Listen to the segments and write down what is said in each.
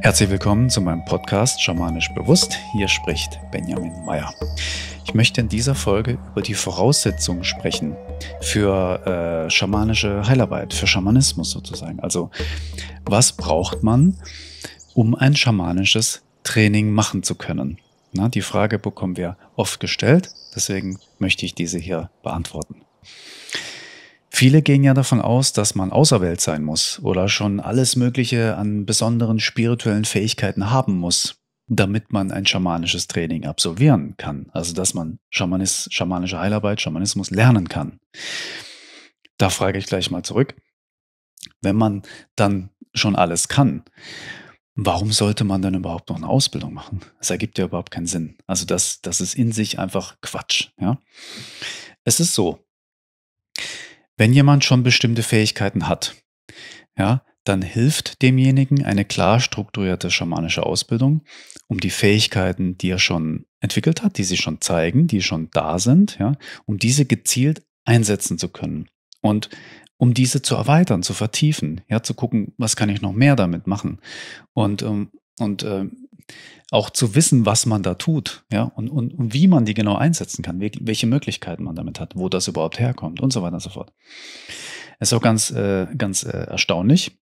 Herzlich willkommen zu meinem Podcast Schamanisch Bewusst. Hier spricht Benjamin Meyer. Ich möchte in dieser Folge über die Voraussetzungen sprechen für äh, schamanische Heilarbeit, für Schamanismus sozusagen. Also was braucht man, um ein schamanisches Training machen zu können? Na, die Frage bekommen wir oft gestellt, deswegen möchte ich diese hier beantworten. Viele gehen ja davon aus, dass man auserwählt sein muss oder schon alles Mögliche an besonderen spirituellen Fähigkeiten haben muss, damit man ein schamanisches Training absolvieren kann. Also dass man Schamanis, schamanische Heilarbeit, Schamanismus lernen kann. Da frage ich gleich mal zurück. Wenn man dann schon alles kann, warum sollte man dann überhaupt noch eine Ausbildung machen? Das ergibt ja überhaupt keinen Sinn. Also das, das ist in sich einfach Quatsch. Ja? Es ist so, wenn jemand schon bestimmte Fähigkeiten hat, ja, dann hilft demjenigen eine klar strukturierte schamanische Ausbildung, um die Fähigkeiten, die er schon entwickelt hat, die sie schon zeigen, die schon da sind, ja, um diese gezielt einsetzen zu können und um diese zu erweitern, zu vertiefen, ja, zu gucken, was kann ich noch mehr damit machen und, ähm, und äh, auch zu wissen, was man da tut, ja, und, und, und wie man die genau einsetzen kann, welche Möglichkeiten man damit hat, wo das überhaupt herkommt und so weiter und so fort. Das ist auch ganz, äh, ganz äh, erstaunlich.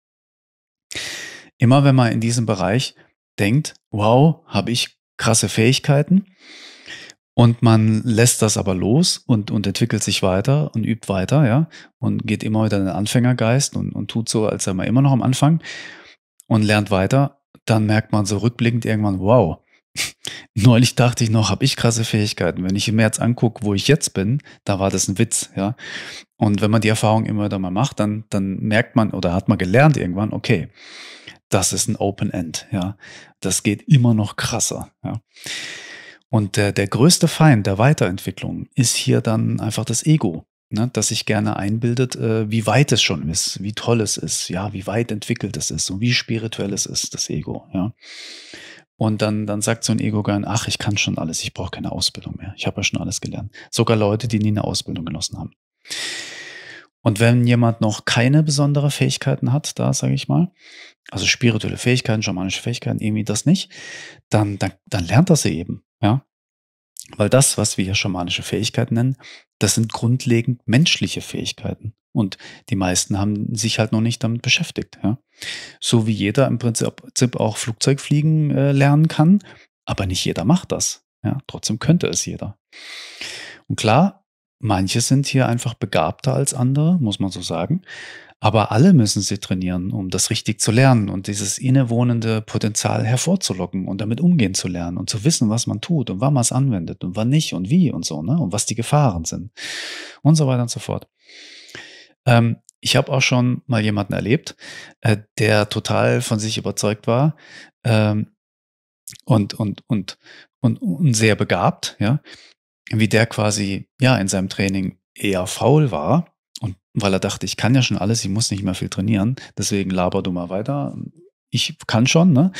Immer wenn man in diesem Bereich denkt, wow, habe ich krasse Fähigkeiten, und man lässt das aber los und, und entwickelt sich weiter und übt weiter, ja, und geht immer wieder in den Anfängergeist und, und tut so, als sei man immer noch am Anfang und lernt weiter dann merkt man so rückblickend irgendwann, wow, neulich dachte ich noch, habe ich krasse Fähigkeiten. Wenn ich im März angucke, wo ich jetzt bin, da war das ein Witz, ja. Und wenn man die Erfahrung immer wieder mal macht, dann, dann merkt man oder hat man gelernt irgendwann, okay, das ist ein Open End, ja. Das geht immer noch krasser, ja. Und der, der größte Feind der Weiterentwicklung ist hier dann einfach das Ego ne, dass sich gerne einbildet, äh, wie weit es schon ist, wie toll es ist, ja, wie weit entwickelt es ist und wie spirituell es ist, das Ego, ja. Und dann, dann sagt so ein Ego-Gern, ach, ich kann schon alles, ich brauche keine Ausbildung mehr, ich habe ja schon alles gelernt. Sogar Leute, die nie eine Ausbildung genossen haben. Und wenn jemand noch keine besonderen Fähigkeiten hat, da sage ich mal, also spirituelle Fähigkeiten, schamanische Fähigkeiten, irgendwie das nicht, dann, dann, dann lernt das eben. Ja, weil das, was wir hier schamanische Fähigkeiten nennen, das sind grundlegend menschliche Fähigkeiten. Und die meisten haben sich halt noch nicht damit beschäftigt. Ja? So wie jeder im Prinzip auch Flugzeugfliegen äh, lernen kann, aber nicht jeder macht das. Ja? Trotzdem könnte es jeder. Und klar, manche sind hier einfach begabter als andere, muss man so sagen. Aber alle müssen sie trainieren, um das richtig zu lernen und dieses innewohnende Potenzial hervorzulocken und damit umgehen zu lernen und zu wissen, was man tut und wann man es anwendet und wann nicht und wie und so, ne? Und was die Gefahren sind und so weiter und so fort. Ähm, ich habe auch schon mal jemanden erlebt, äh, der total von sich überzeugt war ähm, und, und, und, und, und sehr begabt, ja, wie der quasi ja in seinem Training eher faul war weil er dachte, ich kann ja schon alles, ich muss nicht mehr viel trainieren, deswegen laber du mal weiter. Ich kann schon, ne?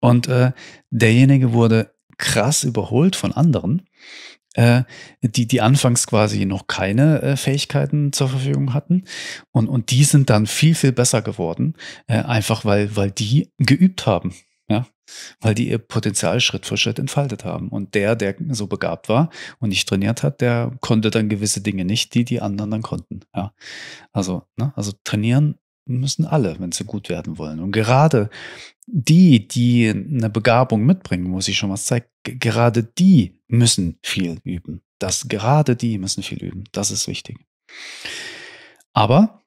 Und äh, derjenige wurde krass überholt von anderen, äh, die, die anfangs quasi noch keine äh, Fähigkeiten zur Verfügung hatten. Und, und die sind dann viel, viel besser geworden, äh, einfach weil, weil die geübt haben weil die ihr Potenzial Schritt für Schritt entfaltet haben. Und der, der so begabt war und nicht trainiert hat, der konnte dann gewisse Dinge nicht, die die anderen dann konnten. Ja. Also, ne? also trainieren müssen alle, wenn sie gut werden wollen. Und gerade die, die eine Begabung mitbringen, muss ich schon was zeigen, gerade die müssen viel üben. Das, gerade die müssen viel üben. Das ist wichtig. Aber,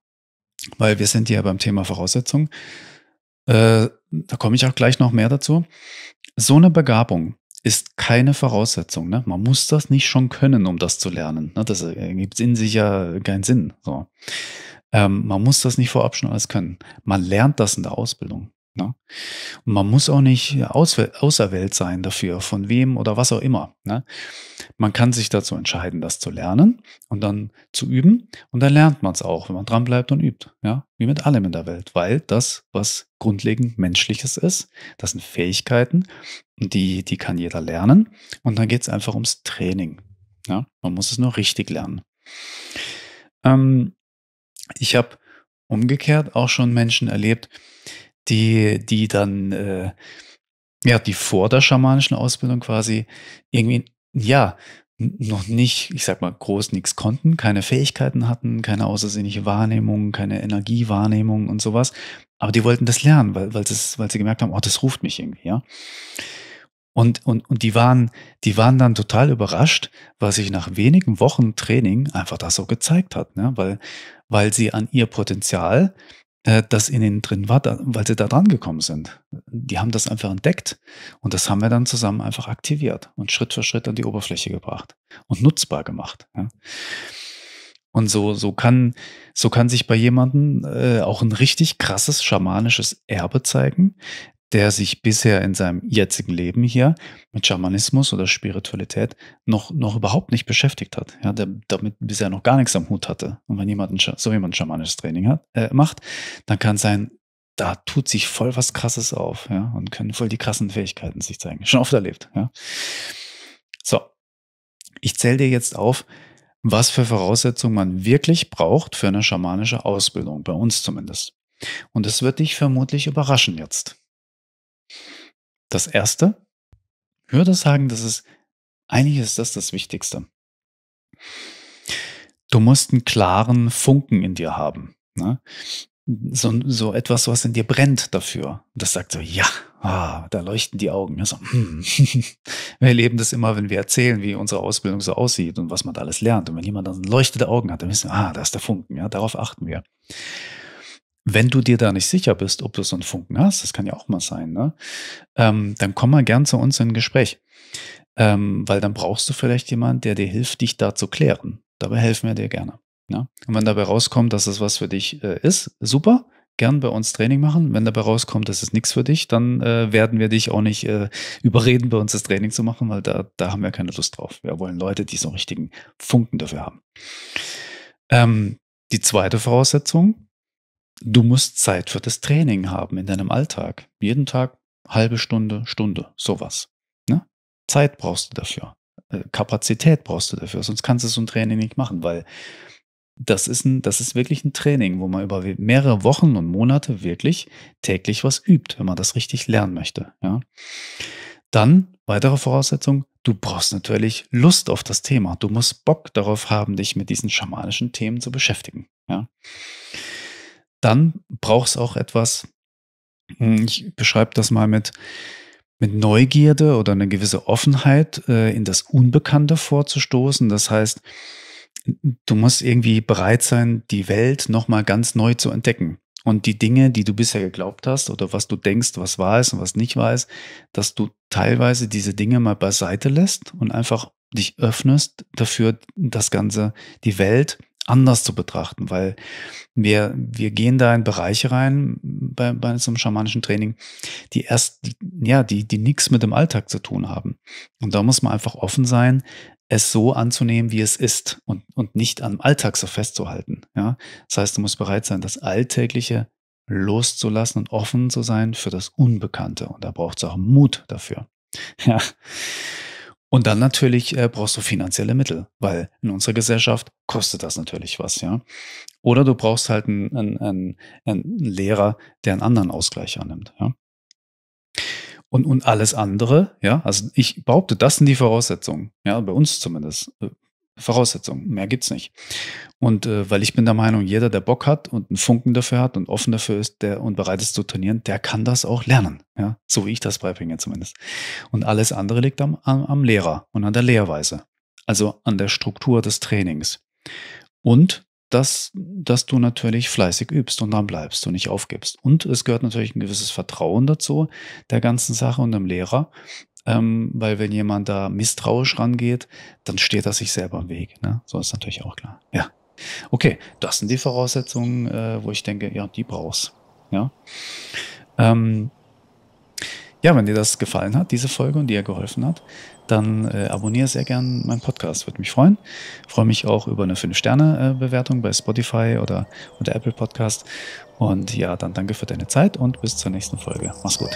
weil wir sind ja beim Thema Voraussetzungen, äh, da komme ich auch gleich noch mehr dazu. So eine Begabung ist keine Voraussetzung. Ne? Man muss das nicht schon können, um das zu lernen. Ne? Das ergibt in sich ja keinen Sinn. So. Ähm, man muss das nicht vorab schon alles können. Man lernt das in der Ausbildung. Ne? Und man muss auch nicht auserwählt sein dafür, von wem oder was auch immer. Ne? Man kann sich dazu entscheiden, das zu lernen und dann zu üben. Und dann lernt man es auch, wenn man dran bleibt und übt. Ja? Wie mit allem in der Welt, weil das, was grundlegend Menschliches ist, das sind Fähigkeiten, die, die kann jeder lernen. Und dann geht es einfach ums Training. Ja? Man muss es nur richtig lernen. Ähm, ich habe umgekehrt auch schon Menschen erlebt, die, die dann äh, ja, die vor der schamanischen Ausbildung quasi irgendwie, ja, noch nicht, ich sag mal, groß nichts konnten, keine Fähigkeiten hatten, keine außersinnliche Wahrnehmung, keine Energiewahrnehmung und sowas. Aber die wollten das lernen, weil, weil, sie, weil sie gemerkt haben, oh, das ruft mich irgendwie, ja. Und, und, und die, waren, die waren dann total überrascht, was sich nach wenigen Wochen Training einfach da so gezeigt hat, ne? weil, weil sie an ihr Potenzial äh, das in ihnen drin war, weil sie da dran gekommen sind. Die haben das einfach entdeckt und das haben wir dann zusammen einfach aktiviert und Schritt für Schritt an die Oberfläche gebracht und nutzbar gemacht. Und so, so, kann, so kann sich bei jemandem äh, auch ein richtig krasses schamanisches Erbe zeigen, der sich bisher in seinem jetzigen Leben hier mit Schamanismus oder Spiritualität noch, noch überhaupt nicht beschäftigt hat, ja, der damit bisher noch gar nichts am Hut hatte. Und wenn jemand so jemand ein schamanisches Training hat, äh, macht, dann kann sein, da tut sich voll was Krasses auf ja, und können voll die krassen Fähigkeiten sich zeigen. Schon oft erlebt. Ja. So, ich zähle dir jetzt auf, was für Voraussetzungen man wirklich braucht für eine schamanische Ausbildung, bei uns zumindest. Und es wird dich vermutlich überraschen jetzt. Das erste, ich würde sagen, das ist, eigentlich ist das das Wichtigste. Du musst einen klaren Funken in dir haben. Ne? So, so etwas, was in dir brennt dafür. das sagt so, ja, ah, da leuchten die Augen. So, hm. Wir erleben das immer, wenn wir erzählen, wie unsere Ausbildung so aussieht und was man da alles lernt. Und wenn jemand dann leuchtende Augen hat, dann wissen wir, ah, da ist der Funken. Ja? Darauf achten wir wenn du dir da nicht sicher bist, ob du so einen Funken hast, das kann ja auch mal sein, ne? Ähm, dann komm mal gern zu uns in ein Gespräch. Ähm, weil dann brauchst du vielleicht jemanden, der dir hilft, dich da zu klären. Dabei helfen wir dir gerne. Ne? Und wenn dabei rauskommt, dass es was für dich äh, ist, super, gern bei uns Training machen. Wenn dabei rauskommt, dass es nichts für dich, dann äh, werden wir dich auch nicht äh, überreden, bei uns das Training zu machen, weil da, da haben wir keine Lust drauf. Wir wollen Leute, die so einen richtigen Funken dafür haben. Ähm, die zweite Voraussetzung, Du musst Zeit für das Training haben in deinem Alltag. Jeden Tag halbe Stunde, Stunde, sowas. Ne? Zeit brauchst du dafür. Äh, Kapazität brauchst du dafür, sonst kannst du so ein Training nicht machen, weil das ist, ein, das ist wirklich ein Training, wo man über mehrere Wochen und Monate wirklich täglich was übt, wenn man das richtig lernen möchte. Ja? Dann, weitere Voraussetzung, du brauchst natürlich Lust auf das Thema. Du musst Bock darauf haben, dich mit diesen schamanischen Themen zu beschäftigen. Ja? dann braucht es auch etwas, hm, ich beschreibe das mal mit, mit Neugierde oder eine gewisse Offenheit, äh, in das Unbekannte vorzustoßen. Das heißt, du musst irgendwie bereit sein, die Welt nochmal ganz neu zu entdecken. Und die Dinge, die du bisher geglaubt hast oder was du denkst, was wahr ist und was nicht wahr ist, dass du teilweise diese Dinge mal beiseite lässt und einfach dich öffnest dafür, das Ganze, die Welt anders zu betrachten, weil wir, wir gehen da in Bereiche rein bei, bei so einem schamanischen Training, die erst, ja, die, die nichts mit dem Alltag zu tun haben. Und da muss man einfach offen sein, es so anzunehmen, wie es ist und, und nicht am Alltag so festzuhalten. Ja? Das heißt, du musst bereit sein, das Alltägliche loszulassen und offen zu sein für das Unbekannte. Und da braucht es auch Mut dafür. Ja. Und dann natürlich äh, brauchst du finanzielle Mittel, weil in unserer Gesellschaft kostet das natürlich was, ja. Oder du brauchst halt einen, einen, einen Lehrer, der einen anderen Ausgleich annimmt, ja. Und, und alles andere, ja, also ich behaupte, das sind die Voraussetzungen, ja, bei uns zumindest, äh, Voraussetzung. Mehr gibt's nicht. Und äh, weil ich bin der Meinung, jeder, der Bock hat und einen Funken dafür hat und offen dafür ist der und bereit ist zu trainieren, der kann das auch lernen. Ja? So wie ich das beibringe zumindest. Und alles andere liegt am, am, am Lehrer und an der Lehrweise. Also an der Struktur des Trainings. Und dass, dass du natürlich fleißig übst und dran bleibst und nicht aufgibst. Und es gehört natürlich ein gewisses Vertrauen dazu, der ganzen Sache und dem Lehrer, ähm, weil wenn jemand da misstrauisch rangeht, dann steht er sich selber im Weg. Ne? So ist natürlich auch klar. Ja. Okay, das sind die Voraussetzungen, äh, wo ich denke, ja, die brauchst. Ja. Ähm, ja, wenn dir das gefallen hat, diese Folge und dir geholfen hat, dann äh, abonniere sehr gern meinen Podcast, würde mich freuen. Freue mich auch über eine 5-Sterne-Bewertung äh, bei Spotify oder unter Apple Podcast. Und ja, dann danke für deine Zeit und bis zur nächsten Folge. Mach's gut.